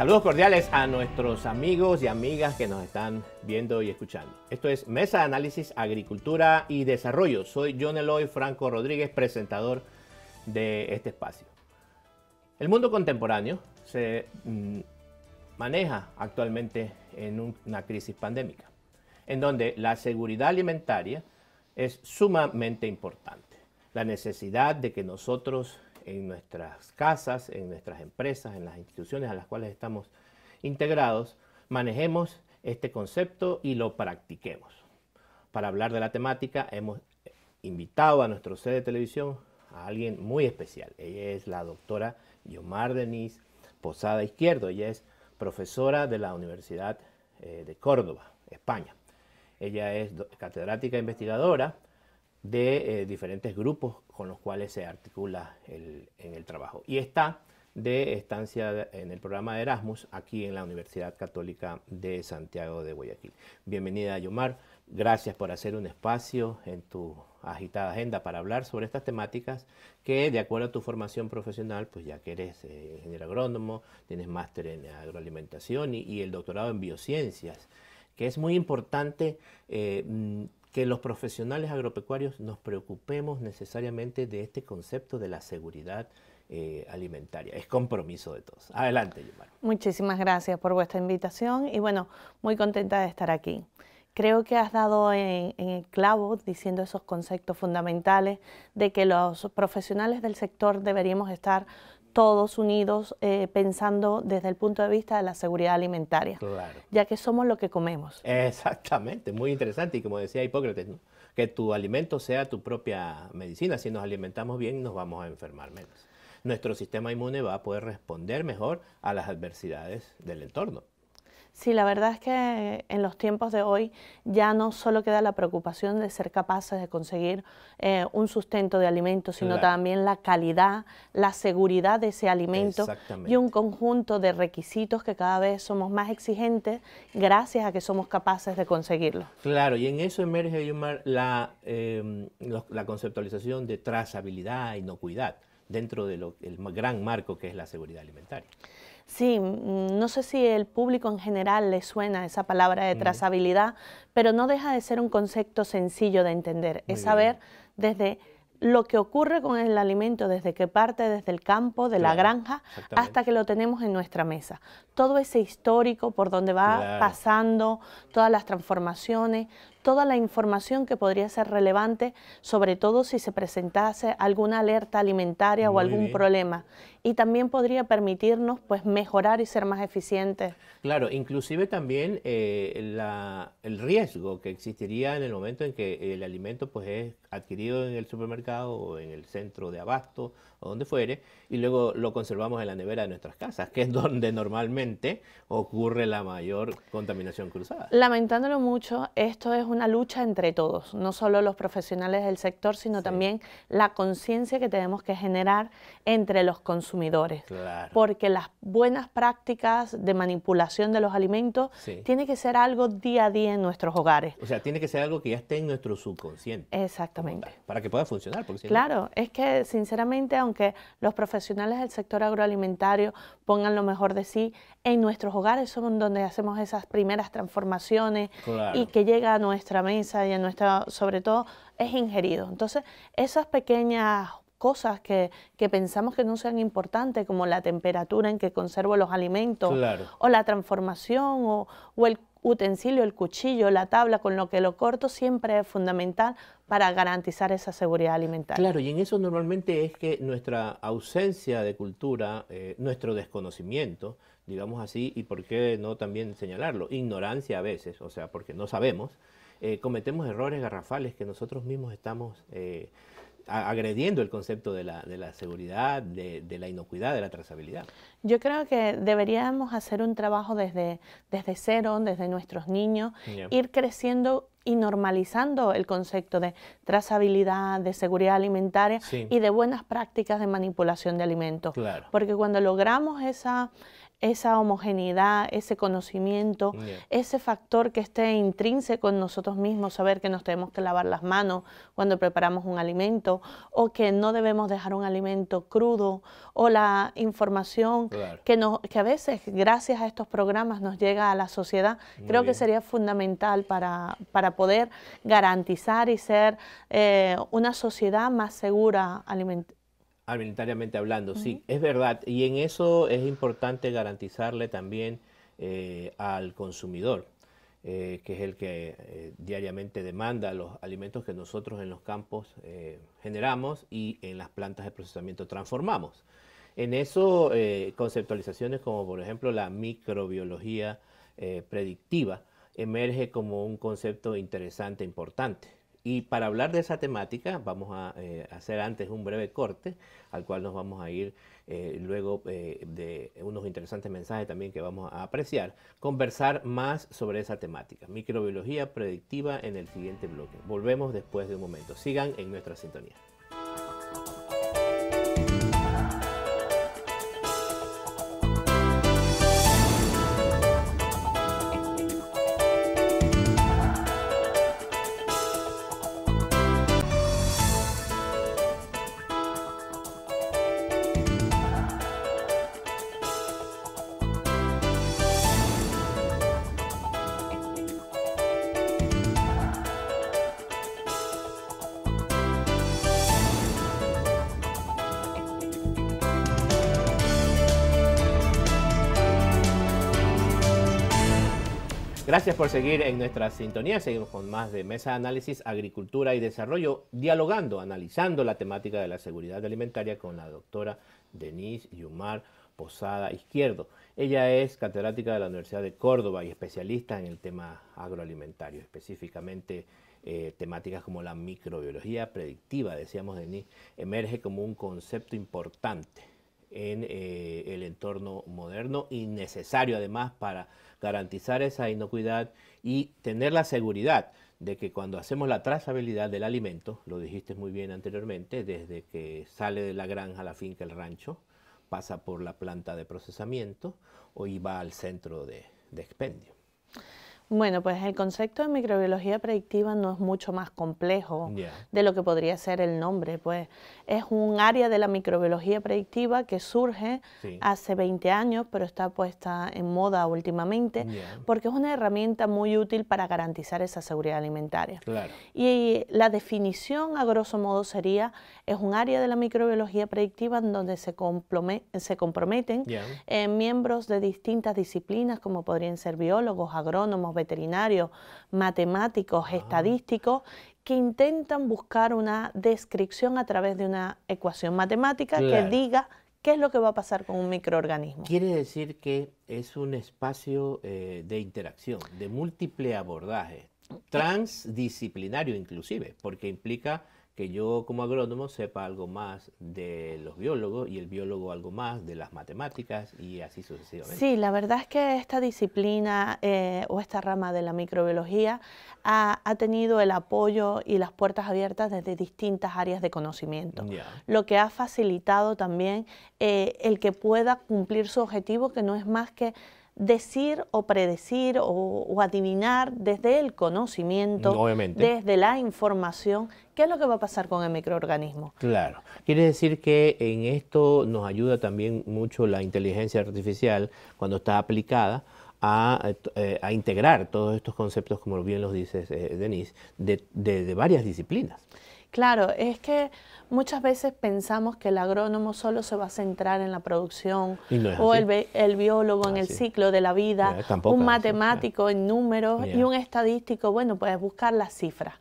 Saludos cordiales a nuestros amigos y amigas que nos están viendo y escuchando. Esto es Mesa de Análisis Agricultura y Desarrollo. Soy John Eloy Franco Rodríguez, presentador de este espacio. El mundo contemporáneo se mm, maneja actualmente en una crisis pandémica, en donde la seguridad alimentaria es sumamente importante. La necesidad de que nosotros en nuestras casas, en nuestras empresas, en las instituciones a las cuales estamos integrados, manejemos este concepto y lo practiquemos. Para hablar de la temática hemos invitado a nuestro sede de televisión a alguien muy especial. Ella es la doctora Yomar Denis Posada Izquierdo. Ella es profesora de la Universidad eh, de Córdoba, España. Ella es catedrática e investigadora de eh, diferentes grupos con los cuales se articula en el trabajo. Y está de estancia en el programa de Erasmus aquí en la Universidad Católica de Santiago de Guayaquil. Bienvenida, Yomar. Gracias por hacer un espacio en tu agitada agenda para hablar sobre estas temáticas que, de acuerdo a tu formación profesional, pues ya que eres eh, ingeniero agrónomo, tienes máster en agroalimentación y, el doctorado en biociencias, que es muy importante eh, que los profesionales agropecuarios nos preocupemos necesariamente de este concepto de la seguridad eh, alimentaria. Es compromiso de todos. Adelante, Muchísimas gracias por vuestra invitación y bueno, muy contenta de estar aquí. Creo que has dado en, en, el clavo diciendo esos conceptos fundamentales de que los profesionales del sector deberíamos estar todos unidos eh, pensando desde el punto de vista de la seguridad alimentaria, ya que somos lo que comemos. Exactamente, muy interesante y como decía Hipócrates, que tu alimento sea tu propia medicina, si nos alimentamos bien nos vamos a enfermar menos. Nuestro sistema inmune va a poder responder mejor a las adversidades del entorno. Sí, la verdad es que en los tiempos de hoy ya no solo queda la preocupación de ser capaces de conseguir eh, un sustento de alimentos, sino también la calidad, la seguridad de ese alimento y un conjunto de requisitos que cada vez somos más exigentes gracias a que somos capaces de conseguirlo. Claro, y en eso emerge, em, la, conceptualización de trazabilidad, inocuidad, dentro del gran marco que es la seguridad alimentaria. Sí, mm, no sé si el público en general le suena esa palabra de trazabilidad, pero no deja de ser un concepto sencillo de entender. es saber desde lo que ocurre con el alimento desde que parte desde el campo, de la granja, hasta que lo tenemos en nuestra mesa. Todo ese histórico por donde va pasando, todas las transformaciones, toda la información que podría ser relevante, sobre todo si se presentase alguna alerta alimentaria o algún problema. Y también podría permitirnos pues, mejorar y ser más eficientes. Claro, inclusive también eh, el riesgo que existiría en el momento en que el alimento pues, es adquirido en el supermercado o en el centro de abasto o donde fuere, y luego lo conservamos en la nevera de nuestras casas, que es donde normalmente ocurre la mayor contaminación cruzada. Lamentándolo mucho, esto es una lucha entre todos, no solo los profesionales del sector, sino también la conciencia que tenemos que generar entre los consumidores. Porque las buenas prácticas de manipulación de los alimentos tiene que ser algo día a día en nuestros hogares. O sea, tiene que ser algo que ya esté en nuestro subconsciente. Exactamente. Para que pueda funcionar. Porque si claro, es que sinceramente, aunque que los profesionales del sector agroalimentario pongan lo mejor de sí en nuestros hogares, son donde hacemos esas primeras transformaciones y que llega a nuestra mesa y a nuestra, sobre todo, es ingerido. Entonces, esas pequeñas cosas que, pensamos que no sean importantes, como la temperatura en que conservo los alimentos, o la transformación, o, o, el utensilio, el cuchillo, la tabla con lo que lo corto, siempre es fundamental para garantizar esa seguridad alimentaria. Claro, y en eso normalmente es que nuestra ausencia de cultura, eh, nuestro desconocimiento, digamos así, y por qué no también señalarlo, ignorancia a veces, o sea, porque no sabemos, eh, cometemos errores garrafales que nosotros mismos estamos... Eh, agrediendo el concepto de la, de la seguridad, de, la inocuidad, de la trazabilidad. Yo creo que deberíamos hacer un trabajo desde, desde cero, desde nuestros niños, ir creciendo y normalizando el concepto de trazabilidad, de seguridad alimentaria y de buenas prácticas de manipulación de alimentos. Porque cuando logramos esa esa homogeneidad, ese conocimiento, ese factor que esté intrínseco en nosotros mismos, saber que nos tenemos que lavar las manos cuando preparamos un alimento o que no debemos dejar un alimento crudo o la información que, nos, que a veces gracias a estos programas nos llega a la sociedad, creo que sería fundamental para, para, poder garantizar y ser eh, una sociedad más segura alimentaria arbitrariamente hablando, sí, es verdad. Y en eso es importante garantizarle también eh, al consumidor, eh, que es el que eh, diariamente demanda los alimentos que nosotros en los campos generamos y en las plantas de procesamiento transformamos. En eso, conceptualizaciones como por ejemplo la microbiología predictiva emerge como un concepto interesante, importante y para hablar de esa temática vamos a eh, hacer antes un breve corte al cual nos vamos a ir eh, luego eh, de unos interesantes mensajes también que vamos a apreciar, conversar más sobre esa temática, microbiología predictiva en el siguiente bloque. Volvemos después de un momento. Sigan en nuestra sintonía. Gracias por seguir en nuestra sintonía. Seguimos con más de Mesa de Análisis, Agricultura y Desarrollo, dialogando, analizando la temática de la seguridad alimentaria con la doctora Denise Yumar Posada Izquierdo. Ella es catedrática de la Universidad de Córdoba y especialista en el tema agroalimentario, específicamente eh, temáticas como la microbiología predictiva, decíamos Denise, emerge como un concepto importante en eh, el entorno moderno y necesario además para garantizar esa inocuidad y tener la seguridad de que cuando hacemos la trazabilidad del alimento, lo dijiste muy bien anteriormente, desde que sale de la granja, la finca, el rancho, pasa por la planta de procesamiento o va al centro de expendio. Bueno, pues el concepto de microbiología predictiva no es mucho más complejo de lo que podría ser el nombre, pues es un área de la microbiología predictiva que surge hace 20 años, pero está puesta en moda últimamente, porque es una herramienta muy útil para garantizar esa seguridad alimentaria. Y la definición, a grosso modo, sería, es un área de la microbiología predictiva en donde se, se comprometen eh, miembros de distintas disciplinas, como podrían ser biólogos, agrónomos, veterinarios, matemáticos, ah. estadísticos, que intentan buscar una descripción a través de una ecuación matemática que diga qué es lo que va a pasar con un microorganismo. Quiere decir que es un espacio eh, de interacción, de múltiple abordaje, eh. transdisciplinario inclusive, porque implica que yo como agrónomo sepa algo más de los biólogos y el biólogo algo más de las matemáticas y así sucesivamente. Sí, la verdad es que esta disciplina eh, o esta rama de la microbiología ha, tenido el apoyo y las puertas abiertas desde distintas áreas de conocimiento, lo que ha facilitado también eh, el que pueda cumplir su objetivo, que no es más que decir o predecir o, adivinar desde el conocimiento, desde la información, qué es lo que va a pasar con el microorganismo. Claro, quiere decir que en esto nos ayuda también mucho la inteligencia artificial cuando está aplicada. A, eh, integrar todos estos conceptos, como bien los dices, eh, Denise, de, varias disciplinas. Claro, es que muchas veces pensamos que el agrónomo solo se va a centrar en la producción o el, biólogo en el ciclo de la vida, un matemático en números y un estadístico, bueno, pues buscar las cifras.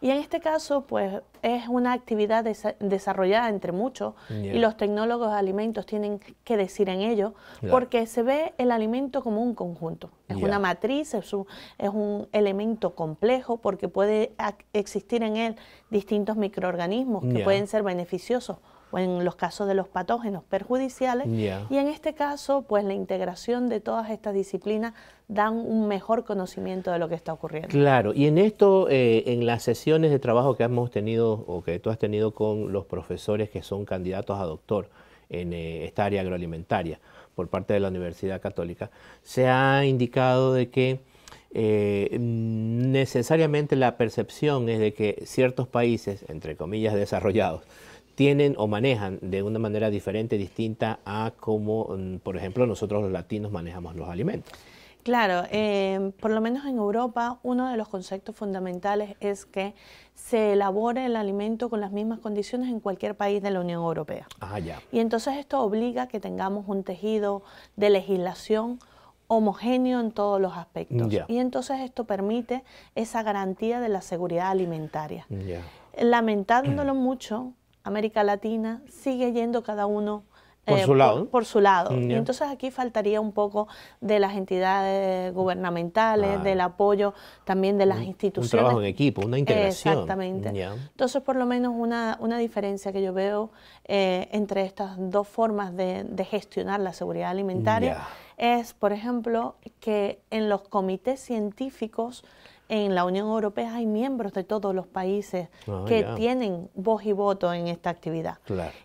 Y en este caso, pues es una actividad desarrollada entre muchos y los tecnólogos de alimentos tienen que decir en ello, porque se ve el alimento como un conjunto. Es una matriz, es un, elemento complejo porque puede existir en él distintos microorganismos que pueden ser beneficiosos en los casos de los patógenos perjudiciales. Y en este caso, pues la integración de todas estas disciplinas dan un mejor conocimiento de lo que está ocurriendo. Claro, y en esto, eh, en las sesiones de trabajo que hemos tenido o que tú has tenido con los profesores que son candidatos a doctor en eh, esta área agroalimentaria por parte de la Universidad Católica, se ha indicado de que eh, necesariamente la percepción es de que ciertos países, entre comillas, desarrollados, tienen o manejan de una manera diferente, distinta a como, mm, por ejemplo, nosotros los latinos manejamos los alimentos. Claro, em, por lo menos en Europa uno de los conceptos fundamentales es que se elabore el alimento con las mismas condiciones en cualquier país de la Unión Europea. Ah, ya. Y entonces esto obliga a que tengamos un tejido de legislación homogéneo en todos los aspectos. Y entonces esto permite esa garantía de la seguridad alimentaria. Lamentándolo mucho, América Latina sigue yendo cada uno por, eh, su lado. Mm, y entonces aquí faltaría un poco de las entidades gubernamentales, del apoyo también de las instituciones. Un trabajo en equipo, una integración. Exactamente. Entonces, por lo menos una, una diferencia que yo veo eh, entre estas dos formas de, gestionar la seguridad alimentaria es, por ejemplo, que en los comités científicos en la Unión Europea hay miembros de todos los países ah, que tienen voz y voto en esta actividad.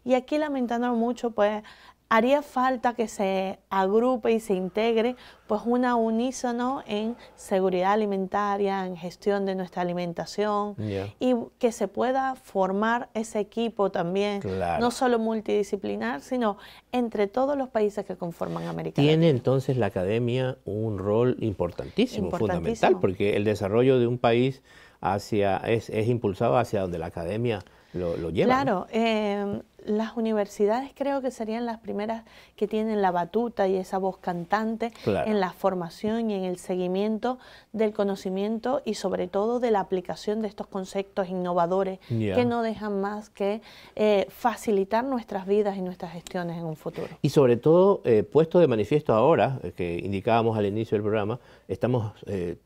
Y aquí lamentando mucho, pues haría falta que se agrupe y se integre pues una unísono en seguridad alimentaria, en gestión de nuestra alimentación y que se pueda formar ese equipo también, no solo multidisciplinar, sino entre todos los países que conforman América Tiene entonces la academia un rol importantísimo, fundamental, porque el desarrollo de un país hacia, es, impulsado hacia donde la academia lo, lleva. Claro, eh, las universidades creo que serían las primeras que tienen la batuta y esa voz cantante en la formación y en el seguimiento del conocimiento y sobre todo de la aplicación de estos conceptos innovadores que no dejan más que eh, facilitar nuestras vidas y nuestras gestiones en un futuro. Y sobre todo, eh, puesto de manifiesto ahora, eh, que indicábamos al inicio del programa, estamos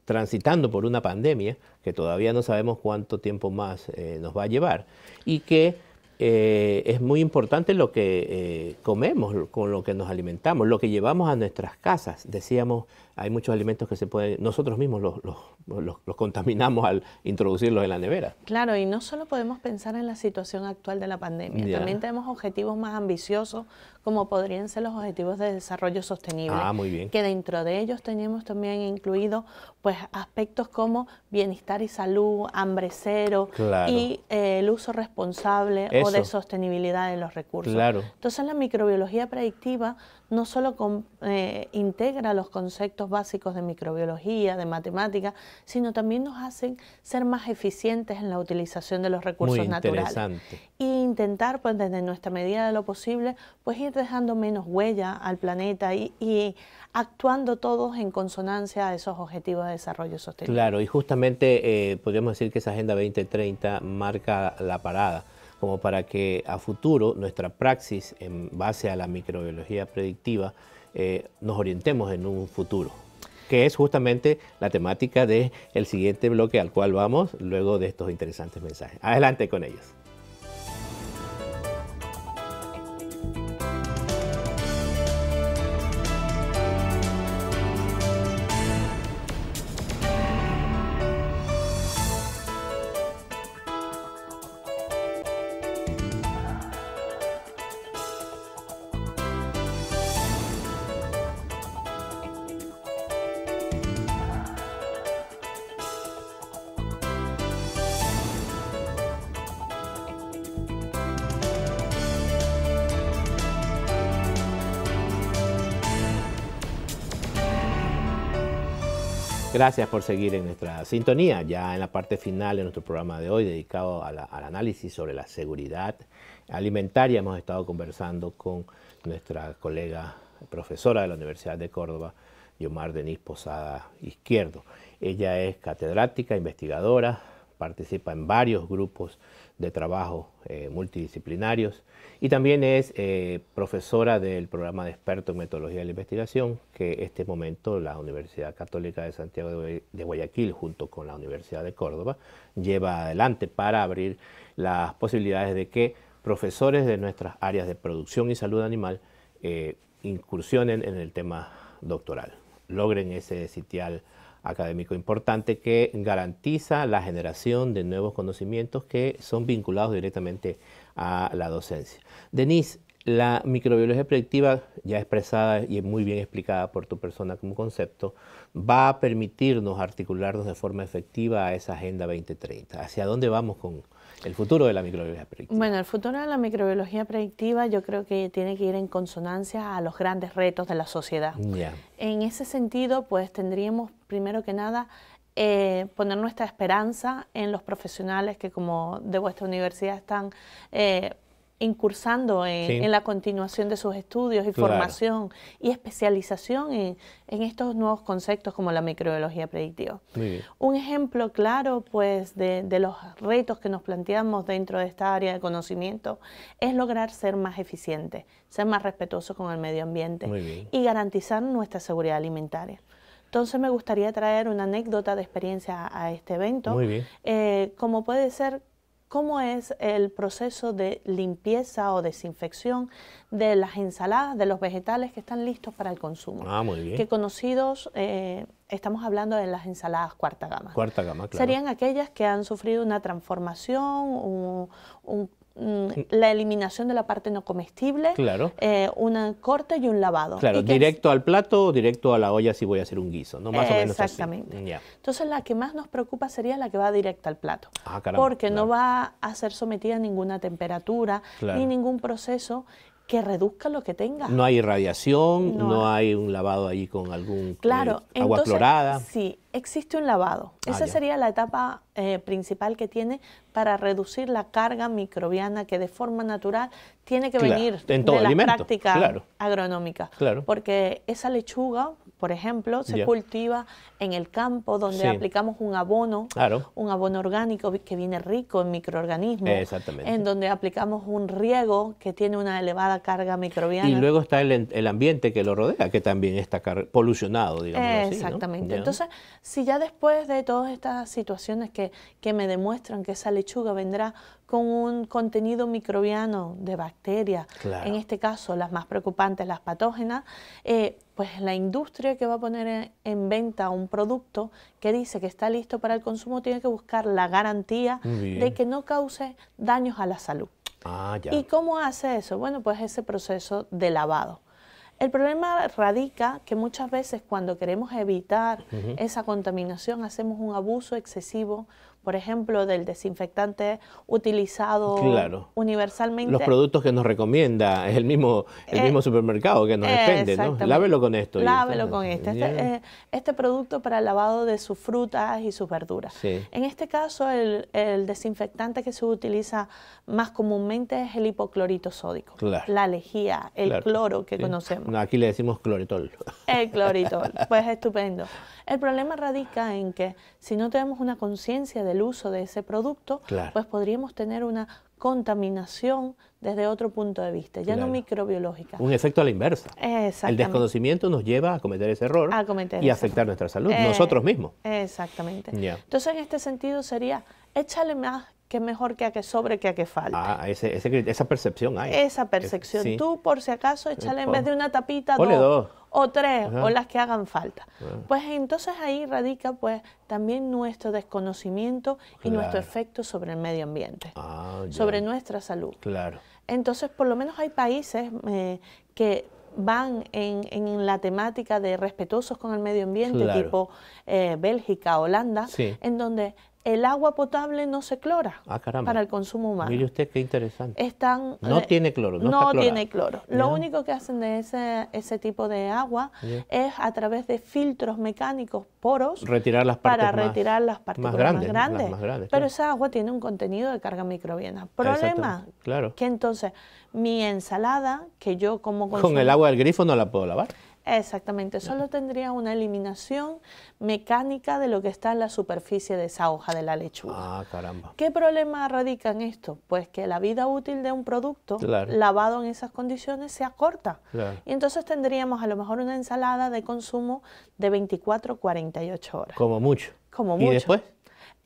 transitando por una pandemia que todavía no sabemos cuánto tiempo más nos va a llevar y que eh, es muy importante lo que eh, comemos, con lo que nos alimentamos, lo que llevamos a nuestras casas. Decíamos hay muchos alimentos que se pueden, nosotros mismos los, contaminamos al introducirlos en la nevera. Claro, y no solo podemos pensar en la situación actual de la pandemia, también tenemos objetivos más ambiciosos, como podrían ser los objetivos de desarrollo sostenible. Ah, muy bien. Que dentro de ellos tenemos también incluidos pues, aspectos como bienestar y salud, hambre cero y eh, el uso responsable o de sostenibilidad de los recursos. Claro. Entonces la microbiología predictiva no solo eh, integra los conceptos básicos de microbiología, de matemática, sino también nos hacen ser más eficientes en la utilización de los recursos Muy naturales. Y e intentar, pues desde nuestra medida de lo posible, pues ir dejando menos huella al planeta y, actuando todos en consonancia a esos objetivos de desarrollo sostenible. Claro, y justamente eh, podríamos decir que esa Agenda 2030 marca la parada como para que a futuro nuestra praxis en base a la microbiología predictiva eh, nos orientemos en un futuro, que es justamente la temática del el siguiente bloque al cual vamos luego de estos interesantes mensajes. Adelante con ellos. Gracias por seguir en nuestra sintonía, ya en la parte final de nuestro programa de hoy dedicado al análisis sobre la seguridad alimentaria. Hemos estado conversando con nuestra colega profesora de la Universidad de Córdoba, Yomar Denis Posada Izquierdo. Ella es catedrática, investigadora, participa en varios grupos de trabajo eh, multidisciplinarios y también es eh, profesora del programa de experto en metodología de la investigación que este momento la Universidad Católica de Santiago de Guayaquil junto con la Universidad de Córdoba lleva adelante para abrir las posibilidades de que profesores de nuestras áreas de producción y salud animal eh, incursionen en el tema doctoral, logren ese sitial académico importante que garantiza la generación de nuevos conocimientos que son vinculados directamente a la docencia. Denise, la microbiología predictiva, ya expresada y muy bien explicada por tu persona como concepto, va a permitirnos articularnos de forma efectiva a esa Agenda 2030. ¿Hacia dónde vamos con el futuro de la microbiología predictiva? Bueno, el futuro de la microbiología predictiva yo creo que tiene que ir en consonancia a los grandes retos de la sociedad. En ese sentido, pues tendríamos primero que nada eh, poner nuestra esperanza en los profesionales que como de vuestra universidad están... Eh, incursando en, la continuación de sus estudios y formación y especialización en, estos nuevos conceptos como la microbiología predictiva. Un ejemplo claro pues de, los retos que nos planteamos dentro de esta área de conocimiento es lograr ser más eficientes, ser más respetuosos con el medio ambiente y garantizar nuestra seguridad alimentaria. Entonces me gustaría traer una anécdota de experiencia a, este evento, eh, como puede ser cómo es el proceso de limpieza o desinfección de las ensaladas, de los vegetales que están listos para el consumo. Ah, muy bien. Que conocidos, eh, estamos hablando de las ensaladas cuarta gama. Cuarta gama, claro. Serían aquellas que han sufrido una transformación, un, un Mm, la eliminación de la parte no comestible, claro. eh, un corte y un lavado. Claro, directo al plato o directo a la olla si voy a hacer un guiso, ¿no? Más o menos Exactamente. Entonces la que más nos preocupa sería la que va directa al plato, ah, porque no va a ser sometida a ninguna temperatura ni ningún proceso que reduzca lo que tenga... No hay irradiación, no, hay. un lavado ahí con algún eh, claro, agua clorada. Sí, existe un lavado. Ah, esa sería la etapa eh, principal que tiene para reducir la carga microbiana que de forma natural tiene que venir en de la práctica Porque esa lechuga por ejemplo, se cultiva en el campo donde aplicamos un abono, un abono orgánico que viene rico en microorganismos, en donde aplicamos un riego que tiene una elevada carga microbiana. Y luego está el, ambiente que lo rodea, que también está polucionado, digamos. Exactamente. Entonces, si ya después de todas estas situaciones que, que me demuestran que esa lechuga vendrá con un contenido microbiano de bacterias, en este caso las más preocupantes, las patógenas, eh, pues la industria que va a poner en, venta un producto que dice que está listo para el consumo tiene que buscar la garantía de que no cause daños a la salud. Ah, ¿Y cómo hace eso? Bueno, pues ese proceso de lavado. El problema radica que muchas veces cuando queremos evitar esa contaminación hacemos un abuso excesivo por ejemplo, del desinfectante utilizado universalmente. Los productos que nos recomienda es el mismo, el mismo eh, supermercado que nos vende, ¿no? Lávelo con esto. Lávelo con este. Eh, este, producto para el lavado de sus frutas y sus verduras. En este caso, el, desinfectante que se utiliza más comúnmente es el hipoclorito sódico. La lejía, el cloro que conocemos. aquí le decimos cloritol. El cloritol. pues estupendo. El problema radica en que si no tenemos una conciencia de uso de ese producto, pues podríamos tener una contaminación desde otro punto de vista, ya no microbiológica. Un efecto a la inversa. El desconocimiento nos lleva a cometer ese error y afectar nuestra salud, eh, nosotros mismos. Exactamente. Entonces, en este sentido sería, échale más que mejor que a que sobre que a que falte. Ah, esa percepción hay. Esa percepción. Tú, por si acaso, échale en vez de una tapita dos o tres, o las que hagan falta. Pues entonces ahí radica pues también nuestro desconocimiento y nuestro efecto sobre el medio ambiente, ah, sobre nuestra salud. Claro. Entonces, por lo menos hay países eh, que van en, la temática de respetuosos con el medio ambiente, tipo eh, Bélgica, Holanda, en donde el agua potable no se clora ah, para el consumo humano. Mire usted qué interesante. no tiene cloro, no, tiene cloro. Lo único que hacen de ese, ese tipo de agua es a través de filtros mecánicos poros retirar para retirar las partículas más grandes. pero esa agua tiene un contenido de carga microbiana. Problema, claro. que entonces mi ensalada que yo como con el agua del grifo no la puedo lavar. Exactamente, solo tendría una eliminación mecánica de lo que está en la superficie de esa hoja de la lechuga. Ah, caramba. ¿Qué problema radica en esto? Pues que la vida útil de un producto lavado en esas condiciones sea corta. Y entonces tendríamos a lo mejor una ensalada de consumo de 24 48 horas. Como mucho. Como mucho. ¿Y después?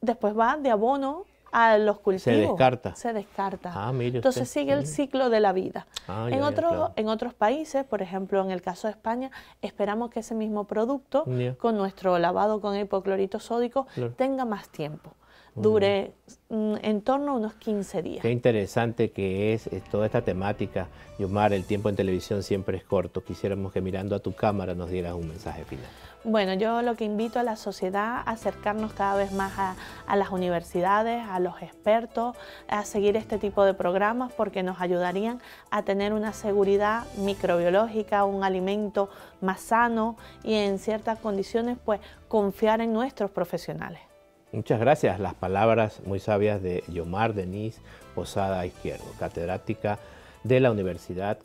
Después va de abono a los cultivos. Se descarta. Se descarta. Ah, Entonces sigue el ciclo de la vida. Ah, en, otros, en otros países, por ejemplo, en el caso de España, esperamos que ese mismo producto, con nuestro lavado con hipoclorito sódico, tenga más tiempo dure mm, en torno a unos 15 días. Qué interesante que es, toda esta temática. Y Omar, el tiempo en televisión siempre es corto. Quisiéramos que mirando a tu cámara nos dieras un mensaje final. Bueno, yo lo que invito a la sociedad a acercarnos cada vez más a, a, las universidades, a los expertos, a seguir este tipo de programas porque nos ayudarían a tener una seguridad microbiológica, un alimento más sano y en ciertas condiciones pues confiar en nuestros profesionales. Muchas gracias. Las palabras muy sabias de Yomar Denise Posada Izquierdo, catedrática de la Universidad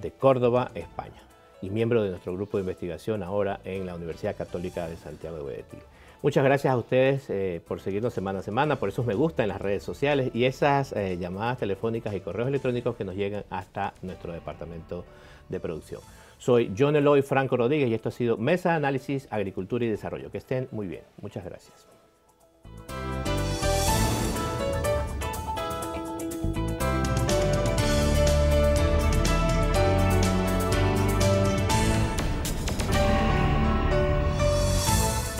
de Córdoba, España, y miembro de nuestro grupo de investigación ahora en la Universidad Católica de Santiago de Guayaquil. Muchas gracias a ustedes eh, por seguirnos semana a semana, por esos me gusta en las redes sociales y esas eh, llamadas telefónicas y correos electrónicos que nos llegan hasta nuestro departamento de producción. Soy John Eloy Franco Rodríguez y esto ha sido Mesa Análisis Agricultura y Desarrollo. Que estén muy bien. Muchas gracias.